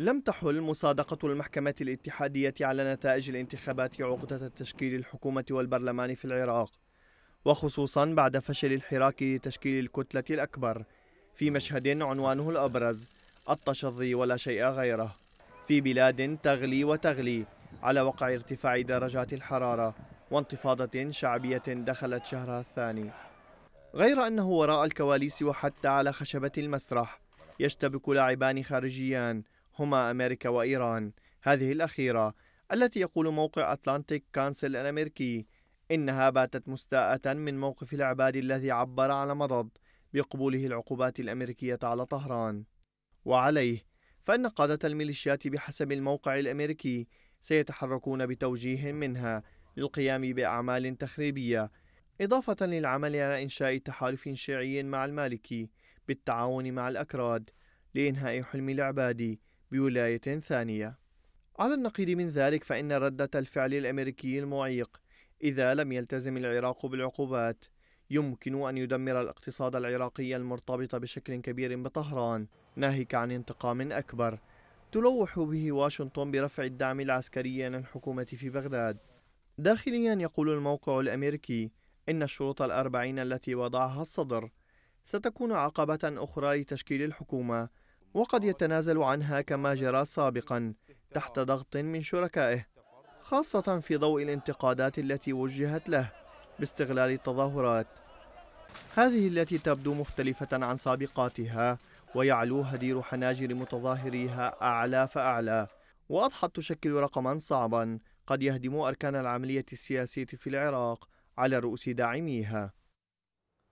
لم تحل مصادقة المحكمة الاتحادية على نتائج الانتخابات عقدة تشكيل الحكومة والبرلمان في العراق وخصوصا بعد فشل الحراك لتشكيل الكتلة الأكبر في مشهد عنوانه الأبرز التشظي ولا شيء غيره في بلاد تغلي وتغلي على وقع ارتفاع درجات الحرارة وانتفاضة شعبية دخلت شهرها الثاني غير أنه وراء الكواليس وحتى على خشبة المسرح يشتبك لاعبان خارجيان هما أمريكا وإيران هذه الأخيرة التي يقول موقع أتلانتيك كانسل الأمريكي إنها باتت مستاءة من موقف العبادي الذي عبر على مضض بقبوله العقوبات الأمريكية على طهران وعليه فإن قادة الميليشيات بحسب الموقع الأمريكي سيتحركون بتوجيه منها للقيام بأعمال تخريبية إضافة للعمل على إنشاء تحالف شيعي مع المالكي بالتعاون مع الأكراد لإنهاء حلم العبادي بولاية ثانية على النقيض من ذلك فإن ردة الفعل الأمريكي المعيق إذا لم يلتزم العراق بالعقوبات يمكن أن يدمر الاقتصاد العراقي المرتبط بشكل كبير بطهران ناهيك عن انتقام أكبر تلوح به واشنطن برفع الدعم العسكري عن الحكومة في بغداد داخليا يقول الموقع الأمريكي إن الشروط الأربعين التي وضعها الصدر ستكون عقبة أخرى لتشكيل الحكومة وقد يتنازل عنها كما جرى سابقا تحت ضغط من شركائه خاصة في ضوء الانتقادات التي وجهت له باستغلال التظاهرات هذه التي تبدو مختلفة عن سابقاتها ويعلو هدير حناجر متظاهريها أعلى فأعلى وأضحت تشكل رقما صعبا قد يهدم أركان العملية السياسية في العراق على رؤوس داعميها